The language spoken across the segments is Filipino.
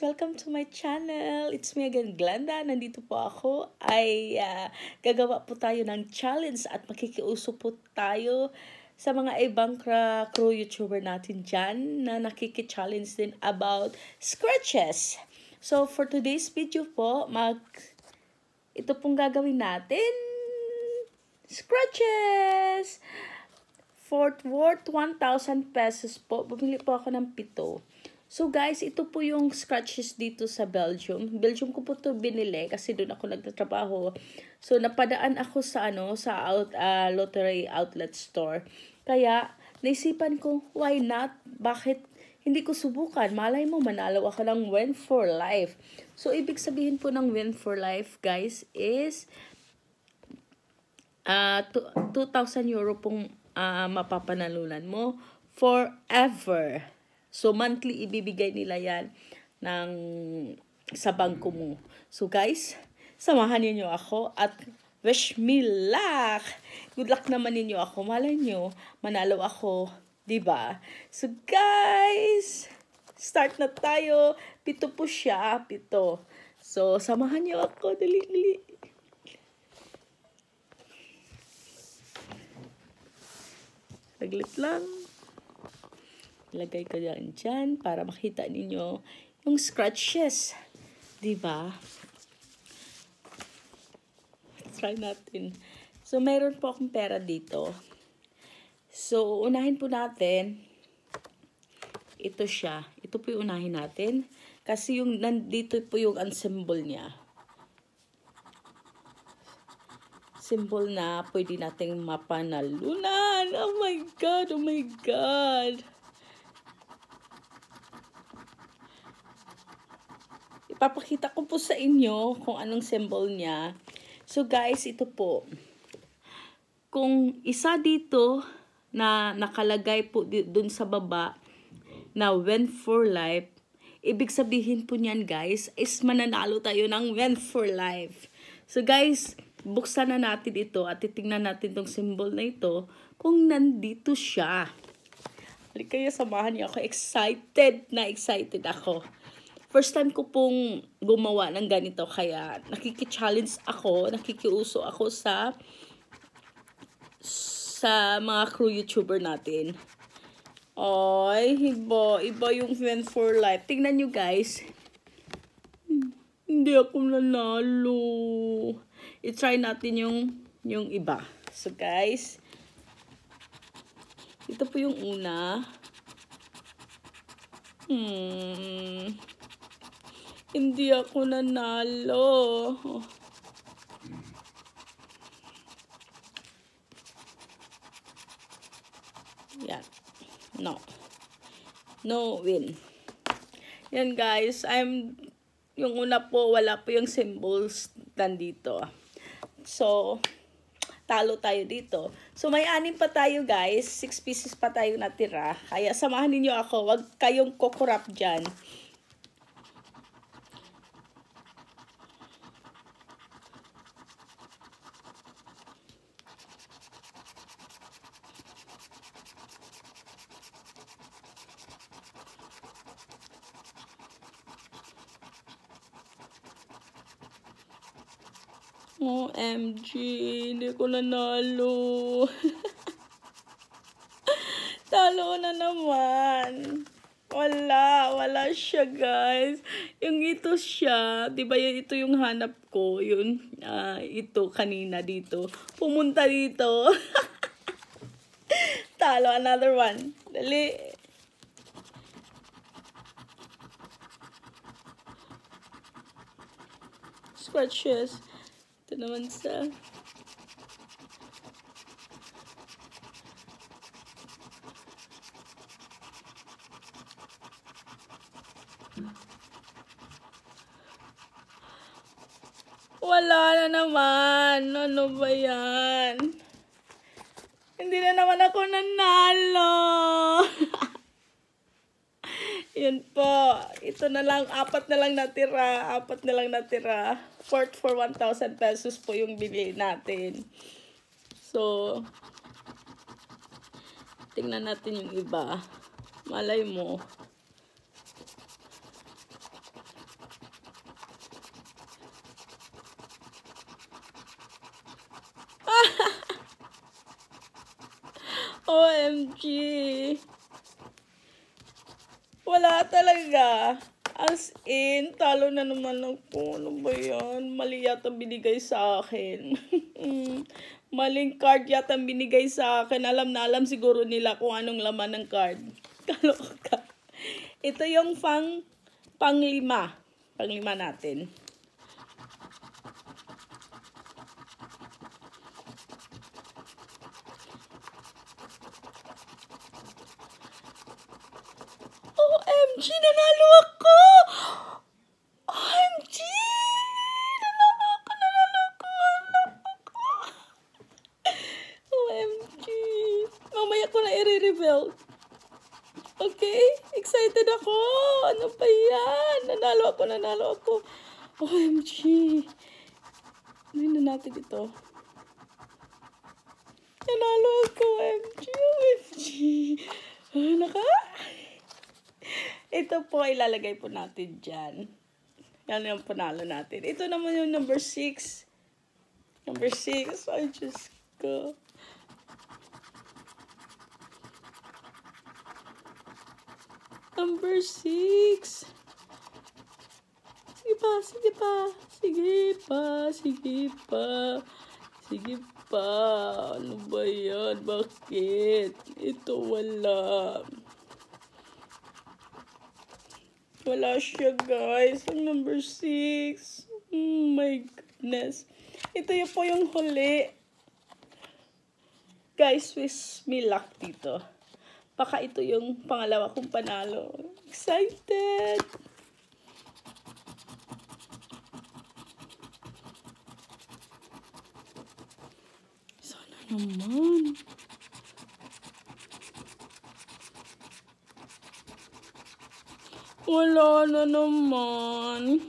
Welcome to my channel! It's me again, Glenda. Nandito po ako. Ay, uh, gagawa po tayo ng challenge at makikiuso po tayo sa mga ibang crew YouTuber natin dyan na nakiki-challenge din about scratches. So, for today's video po, mag... Ito pong gagawin natin. Scratches! For worth 1,000 pesos po, bumili po ako ng pito. So guys, ito po yung scratches dito sa Belgium. Belgium ko po to binili kasi doon ako nagtatrabaho. So napadaan ako sa ano sa out, uh, lottery outlet store. Kaya naisipan ko, why not? Bakit hindi ko subukan? Malay mo, manalo ako ng win for life. So ibig sabihin po ng win for life guys is uh, ah, 2,000 euro pong uh, mapapanalunan mo forever. So, monthly ibibigay nila yan ng, sa bangko mo. So, guys, samahan niyo ako at wish me luck. Good luck naman ninyo ako. Malay nyo, manalo ako. ba? Diba? So, guys, start na tayo. Pito po siya. Pito. So, samahan niyo ako. Dali, dali. Saglit lang. Lagay ko yan dyan para makita ninyo yung scratches. ba? Diba? Try natin. So, meron po akong pera dito. So, unahin po natin. Ito siya. Ito po yung unahin natin. Kasi yung nandito po yung ensemble niya. symbol na pwede nating mapanalunan. Oh my God! Oh my God! papakita ko po sa inyo kung anong symbol niya. So guys, ito po. Kung isa dito na nakalagay po dun sa baba na went for life, ibig sabihin po niyan guys is mananalo tayo ng went for life. So guys, buksan na natin ito at titingnan natin tong symbol na ito kung nandito siya. Halika kaya samahan niyo ako. Excited na excited ako. First time ko pong gumawa ng ganito kaya nakiki-challenge ako, nakikiuso ako sa sa mga crew YouTuber natin. Oy, iba, iba yung fan for life. Tingnan nyo guys. Hindi ako nanalo. I-try natin yung yung iba. So guys, ito po yung una. Hmm. Hindi ako nanalo. Oh. Yan. No. No win. Yan guys, I'm yung una po wala po yung symbols nandito. So, talo tayo dito. So, may anim pa tayo guys. 6 pieces pa tayo natira. Kaya samahan niyo ako. wag kayong kokorap diyan. OMG, hindi ko nanalo. Talo na naman. Wala, wala siya guys. Yung ito siya, 'di ba? Ito yung hanap ko, yun. Uh, ito kanina dito. Pumunta dito. Talo another one. Dali. Scratches. Ito naman sa... Wala na naman. Ano ba yan? Hindi na naman ako nanalo. Yun po. Ito na lang. Apat na lang natira. Apat na lang natira. Fourth for 1,000 pesos po yung bili natin. So, tingnan natin yung iba. Malay mo. OMG! Wala talaga. As in, talo na naman ng puno ba yan? Mali yata binigay sa akin. Maling card yata binigay sa akin. Alam na alam siguro nila kung anong laman ng card. Kaloka. Ito yung pang panglima. Panglima natin. baby belt. Okay? Excited ako. Ano pa yan? Nanalo ako, nanalo ako. OMG. Ano na natin ito? Nanalo ako. OMG, OMG. Ano ka? Ito po, ilalagay po natin dyan. Yan yung panalo natin. Ito naman yung number 6. Number 6. I just go. number 6. Sige pa, sige pa. Sige pa, sige pa. Sige pa. Ano ba yan? Bakit? Ito wala. Wala siya, guys. Ang number 6. Oh my goodness. Ito yun po yung huli. Guys, wish me luck dito. Baka ito yung pangalawa kong panalo. Excited! Sana naman. Wala na naman.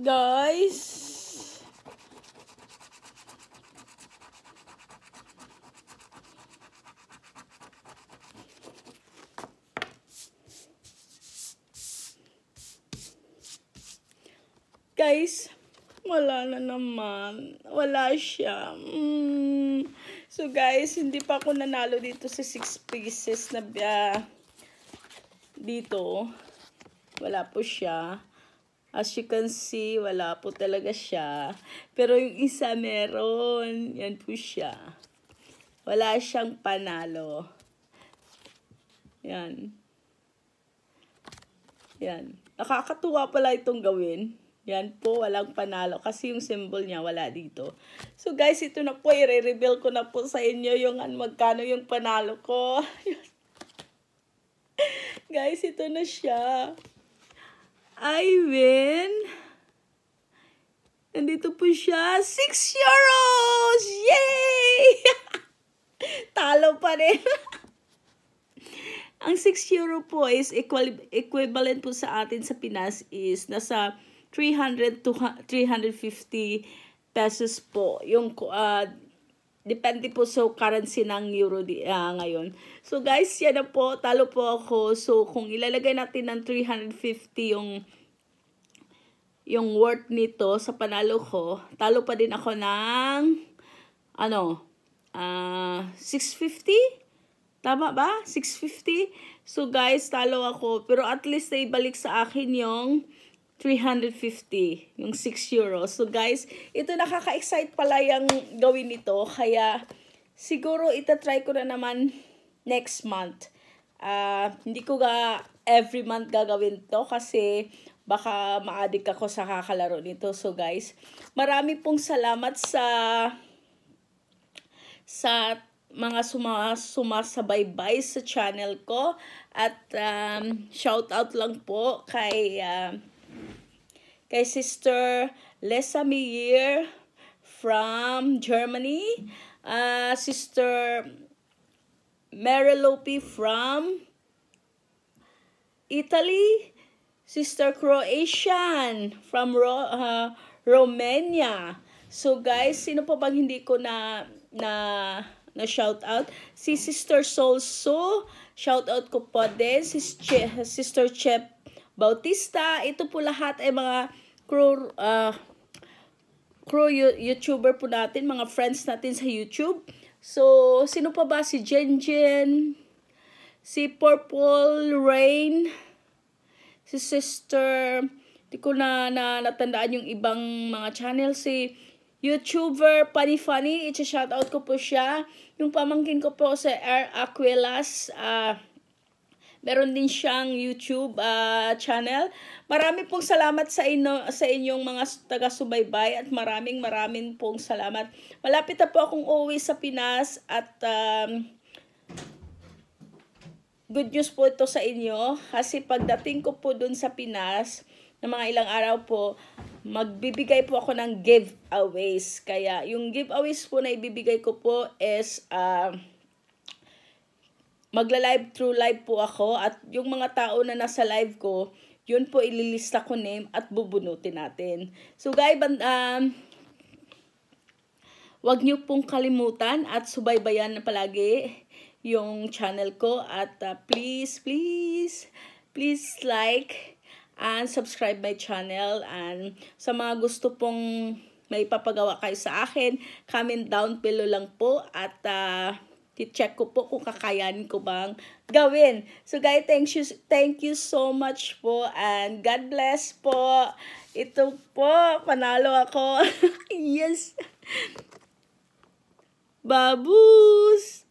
Guys, na naman. Wala siya. Mm. So guys, hindi pa ako nanalo dito sa 6 pieces na uh, dito. Wala po siya. As you can see, wala po talaga siya. Pero yung isa meron. Yan po siya. Wala siyang panalo. Yan. Yan. Nakakatuwa pala itong gawin. Yan po, walang panalo. Kasi yung symbol niya, wala dito. So guys, ito na po. I-reveal ko na po sa inyo yung magkano yung panalo ko. guys, ito na siya. I win. Nandito po siya. 6 euros! Yay! Talo pa rin. Ang 6 euro po is equal, equivalent po sa atin sa Pinas is nasa 300 to 350 pesos po yung uh, depende po sa so currency ng euro di, uh, ngayon. So guys, yan na po, talo po ako. So kung ilalagay natin ng 350 yung yung worth nito sa panalo ko, talo pa din ako ng ano, uh, ah, 650? Tama ba? 650? So guys, talo ako. Pero at least ay ibalik sa akin yung 350 yung 6 euros. So guys, ito nakaka-excite pala yung gawin nito. Kaya siguro itatry ko na naman next month. Uh, hindi ko ga every month gagawin to kasi baka ma-addict ako sa kakalaro nito. So guys, marami pong salamat sa sa mga suma, sumasabay-bay sa channel ko. At um, shout out lang po kay... Uh, kay Sister Lesa Meyer from Germany, uh, Sister Mary Lopi from Italy, Sister Croatian from Ro uh, Romania. So guys, sino pa bang hindi ko na na na shout out? Si Sister Solso, shout out ko po din. Si Ch Sister Chep Bautista. Ito po lahat ay mga crew, uh, crew YouTuber po natin, mga friends natin sa YouTube. So, sino pa ba? Si Jenjen, si Purple Rain, si Sister, hindi ko na, na natandaan yung ibang mga channel, si YouTuber Funny Funny, i-shoutout ko po siya. Yung pamangkin ko po si Air Aquilas, ah, uh, Meron din siyang YouTube uh, channel. Marami pong salamat sa, inyo, sa inyong mga taga-subaybay at maraming maraming pong salamat. Malapit na po akong uwi sa Pinas at um, good news po ito sa inyo kasi pagdating ko po dun sa Pinas na mga ilang araw po, magbibigay po ako ng giveaways. Kaya yung giveaways po na ibibigay ko po is... Uh, Magla-live through live po ako at yung mga tao na nasa live ko, yun po ililista ko name at bubunutin natin. So guys, um, wag niyo pong kalimutan at subaybayan na palagi yung channel ko at uh, please, please, please like and subscribe my channel and sa mga gusto pong may papagawa kayo sa akin, comment down below lang po at uh, check ko po kung kakayanin ko bang gawin. So guys, thank you, thank you so much po and God bless po. Ito po, panalo ako. yes! Babus!